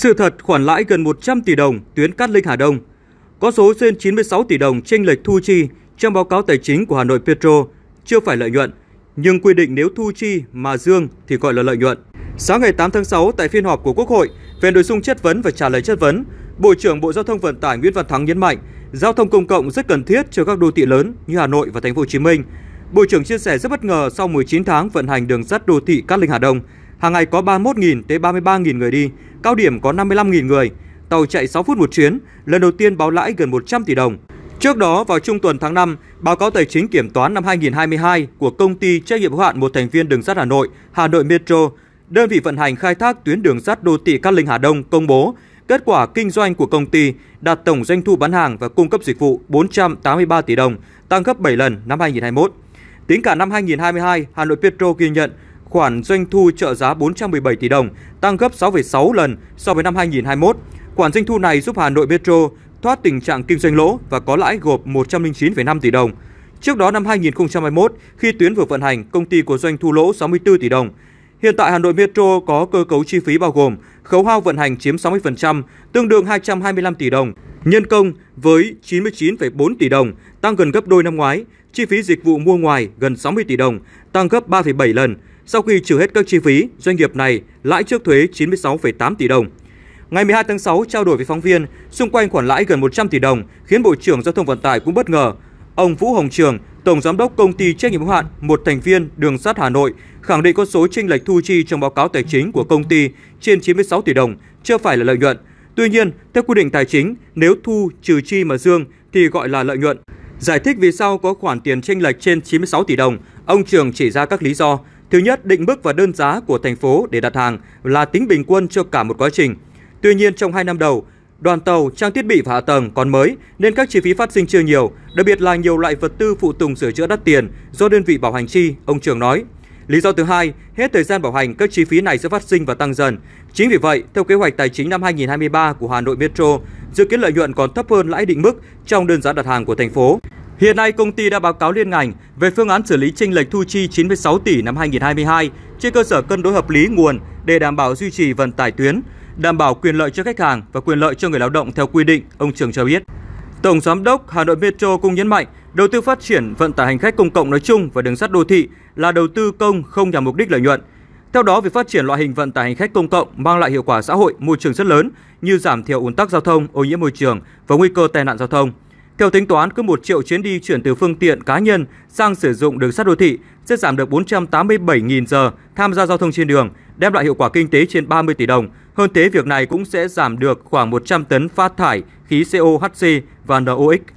Sự thật khoản lãi gần 100 tỷ đồng tuyến Cát Linh Hà Đông. Có số trên 96 tỷ đồng chênh lệch thu chi trong báo cáo tài chính của Hà Nội Petro chưa phải lợi nhuận, nhưng quy định nếu thu chi mà dương thì gọi là lợi nhuận. Sáng ngày 8 tháng 6 tại phiên họp của Quốc hội về nội dung chất vấn và trả lời chất vấn, Bộ trưởng Bộ Giao thông Vận tải Nguyễn Văn Thắng nhấn mạnh, giao thông công cộng rất cần thiết cho các đô thị lớn như Hà Nội và Thành phố Hồ Chí Minh. Bộ trưởng chia sẻ rất bất ngờ sau 19 tháng vận hành đường sắt đô thị Cát Linh Hà Đông, hàng ngày có 31.000 tới 33.000 người đi, cao điểm có 55.000 người. Tàu chạy 6 phút một chuyến, lần đầu tiên báo lãi gần 100 tỷ đồng. Trước đó, vào trung tuần tháng 5, báo cáo tài chính kiểm toán năm 2022 của công ty trách nhiệm hữu hạn một thành viên đường sắt Hà Nội, Hà Nội Metro, đơn vị vận hành khai thác tuyến đường sắt đô thị Cát Linh Hà Đông công bố kết quả kinh doanh của công ty đạt tổng doanh thu bán hàng và cung cấp dịch vụ 483 tỷ đồng, tăng gấp 7 lần năm 2021. Tính cả năm 2022, Hà Nội Petro ghi nhận khoản doanh thu trợ giá 417 tỷ đồng, tăng gấp 6,6 lần so với năm 2021. Khoản doanh thu này giúp Hà Nội Metro thoát tình trạng kinh doanh lỗ và có lãi gộp 109,5 tỷ đồng. Trước đó năm 2021, khi tuyến vừa vận hành, công ty có doanh thu lỗ 64 tỷ đồng. Hiện tại Hà Nội Metro có cơ cấu chi phí bao gồm khấu hao vận hành chiếm 60%, tương đương 225 tỷ đồng, nhân công với 99,4 tỷ đồng, tăng gần gấp đôi năm ngoái, chi phí dịch vụ mua ngoài gần 60 tỷ đồng, tăng gấp 3,7 lần, sau khi trừ hết các chi phí, doanh nghiệp này lãi trước thuế 96,8 tỷ đồng. Ngày 12 tháng 6 trao đổi với phóng viên xung quanh khoản lãi gần 100 tỷ đồng khiến Bộ trưởng Giao thông Vận tải cũng bất ngờ. Ông Vũ Hồng Trường, Tổng giám đốc công ty trách nhiệm hữu hạn một thành viên Đường sắt Hà Nội khẳng định con số chênh lệch thu chi trong báo cáo tài chính của công ty trên 96 tỷ đồng chưa phải là lợi nhuận. Tuy nhiên, theo quy định tài chính, nếu thu trừ chi mà dương thì gọi là lợi nhuận. Giải thích vì sao có khoản tiền chênh lệch trên 96 tỷ đồng, ông Trường chỉ ra các lý do. Thứ nhất, định mức và đơn giá của thành phố để đặt hàng là tính bình quân cho cả một quá trình. Tuy nhiên, trong 2 năm đầu, đoàn tàu, trang thiết bị và hạ tầng còn mới nên các chi phí phát sinh chưa nhiều, đặc biệt là nhiều loại vật tư phụ tùng sửa chữa đắt tiền do đơn vị bảo hành chi, ông Trường nói. Lý do thứ hai, hết thời gian bảo hành các chi phí này sẽ phát sinh và tăng dần. Chính vì vậy, theo kế hoạch tài chính năm 2023 của Hà Nội Metro, dự kiến lợi nhuận còn thấp hơn lãi định mức trong đơn giá đặt hàng của thành phố. Hiện nay, công ty đã báo cáo liên ngành về phương án xử lý chênh lệch thu chi 96 tỷ năm 2022 trên cơ sở cân đối hợp lý nguồn để đảm bảo duy trì vận tải tuyến, đảm bảo quyền lợi cho khách hàng và quyền lợi cho người lao động theo quy định, ông Trường cho biết. Tổng giám đốc Hà Nội Metro cũng nhấn mạnh, đầu tư phát triển vận tải hành khách công cộng nói chung và đường sắt đô thị là đầu tư công không nhằm mục đích lợi nhuận. Theo đó, việc phát triển loại hình vận tải hành khách công cộng mang lại hiệu quả xã hội, môi trường rất lớn như giảm thiểu ùn tắc giao thông, ô nhiễm môi trường và nguy cơ tai nạn giao thông. Theo tính toán, cứ 1 triệu chuyến đi chuyển từ phương tiện cá nhân sang sử dụng đường sắt đô thị sẽ giảm được 487.000 giờ tham gia giao thông trên đường, đem lại hiệu quả kinh tế trên 30 tỷ đồng. Hơn thế, việc này cũng sẽ giảm được khoảng 100 tấn phát thải khí COHC và NOx